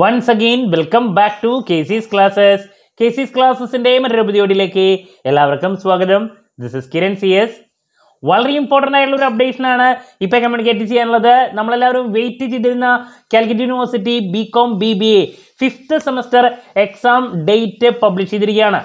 Once again welcome back to K sis classes K sis ക്ലാസ്സസിൻ്റെ മറ്റൊരു പുതിയോടിയിലേക്ക് എല്ലാവർക്കും സ്വാഗതം this is Kiran C S വളരെ ഇമ്പോർട്ടൻ്റ് ആയിട്ടുള്ള ഒരു അപ്ഡേഷനാണ് ഇപ്പോൾ കമ്മ്യൂണിക്കേറ്റ് ചെയ്യാനുള്ളത് നമ്മളെല്ലാവരും വെയിറ്റ് ചെയ്തിരുന്ന Calicut university B com B B A fifth semester exam date publish ചെയ്തിരിക്കുകയാണ്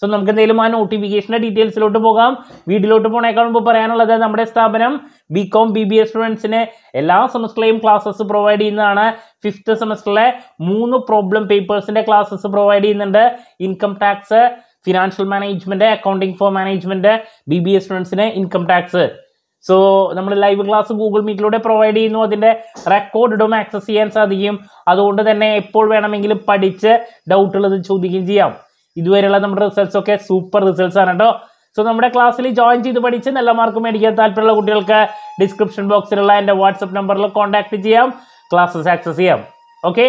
സോ നമുക്ക് എന്തെങ്കിലും ആ നോട്ടിഫിക്കേഷൻ്റെ ഡീറ്റെയിൽസിലോട്ട് പോകാം വീട്ടിലോട്ട് പോകണേക്കാൾ മുമ്പ് പറയാനുള്ളത് നമ്മുടെ സ്ഥാപനം B com B B A സ്റ്റുഡൻസിന് എല്ലാ സെമസ്റ്ററിലെയും ക്ലാസ്സസ് പ്രൊവൈഡ് ചെയ്യുന്നതാണ് ഫിഫ്ത്ത് സെമസ്റ്ററിലെ മൂന്ന് പ്രോബ്ലം പേപ്പേഴ്സിൻ്റെ ക്ലാസ്സസ് പ്രൊവൈഡ് ചെയ്യുന്നുണ്ട് income tax financial management accounting for management B B S സ്റ്റുഡൻസിന് ഇൻകം ടാക്സ് സോ നമ്മൾ ലൈവ് ക്ലാസ് ഗൂഗിൾ മീറ്റിലൂടെ പ്രൊവൈഡ് ചെയ്യുന്നു അതിൻ്റെ റെക്കോർഡ് ഇടും ആക്സസ് ചെയ്യാൻ സാധിക്കും അതുകൊണ്ട് തന്നെ എപ്പോൾ വേണമെങ്കിലും പഠിച്ച് ഡൗട്ടുള്ളത് ചോദിക്കുകയും ചെയ്യാം ഇതുവരെയുള്ള നമ്മുടെ റിസൾട്ട്സ് ഒക്കെ സൂപ്പർ റിസൾട്ട്സ് ആണ് കേട്ടോ സോ നമ്മുടെ ക്ലാസ്സിൽ ജോയിൻ ചെയ്ത് പഠിച്ച് നല്ല മാർക്ക് മേടിക്കാൻ താല്പര്യമുള്ള കുട്ടികൾക്ക് ഡിസ്ക്രിപ്ഷൻ ബോക്സിലുള്ള എൻ്റെ വാട്സപ്പ് നമ്പറിൽ കോൺടാക്ട് ചെയ്യാം ക്ലാസ്സസ് ആക്സസ് ചെയ്യാം ഓക്കെ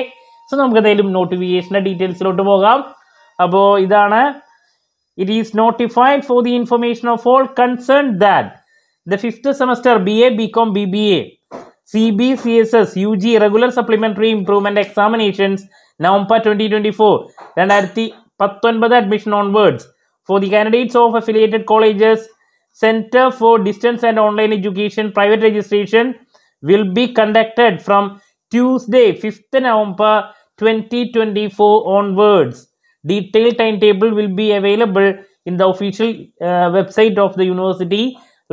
സോ നമുക്ക് എന്തായാലും നോട്ടിഫിക്കേഷൻ്റെ ഡീറ്റെയിൽസിലോട്ട് പോകാം അപ്പോൾ ഇതാണ് it is notified for the information of all concern that the fifth semester B A B com B B A C B C S S U G regular supplementary improvement examinations November twenty twenty four രണ്ടായിരത്തി പത്തൊൻപത് admission onwards for the candidates of affiliated colleges centre for distance and online education private registration will be conducted from Tuesday fifth Tuesday, twenty November 2024 onwards. Detail time table will be available in the official website of the university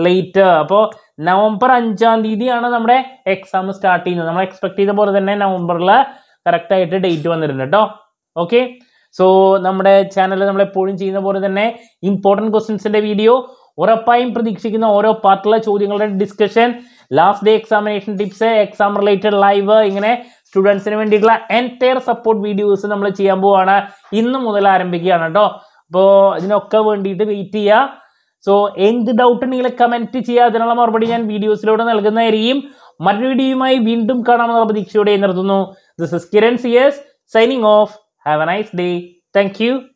later. അപ്പോൾ November അഞ്ചാം തീയതിയാണ് നമ്മുടെ exam start ചെയ്യുന്നത് നമ്മൾ expect ചെയ്ത പോലെ തന്നെ നവംബറിൽ കറക്റ്റായിട്ട് ഡേറ്റ് വന്നിരുന്നു കേട്ടോ ഓക്കെ സോ നമ്മുടെ ചാനൽ നമ്മളെപ്പോഴും ചെയ്യുന്ന പോലെ തന്നെ ഇമ്പോർട്ടൻറ്റ് ക്വസ്റ്റ്യൻസിൻ്റെ വീഡിയോ ഉറപ്പായും പ്രതീക്ഷിക്കുന്ന ഓരോ പാർട്ടിലെ ചോദ്യങ്ങളുടെ discussion last day examination tips exam related live ഇങ്ങനെ സ്റ്റുഡൻസിന് വേണ്ടിയിട്ടുള്ള എൻറ്റയർ സപ്പോർട്ട് വീഡിയോസ് നമ്മൾ ചെയ്യാൻ പോവാണ് ഇന്ന് മുതൽ ആരംഭിക്കുകയാണ് കേട്ടോ അപ്പോൾ ഇതിനൊക്കെ വേണ്ടിയിട്ട് വെയിറ്റ് ചെയ്യുക സോ എന്ത് ഡൗട്ട് ഉണ്ടെങ്കിൽ കമൻറ്റ് ചെയ്യുക അതിനുള്ള മറുപടി ഞാൻ വീഡിയോസിലൂടെ നൽകുന്നതായിരിക്കും മറ്റൊരു വീഡിയോയുമായി വീണ്ടും കാണാമെന്നുള്ള പ്രതീക്ഷയോടെ നിർത്തുന്നു this is Kiran C S signing off have a nice day thank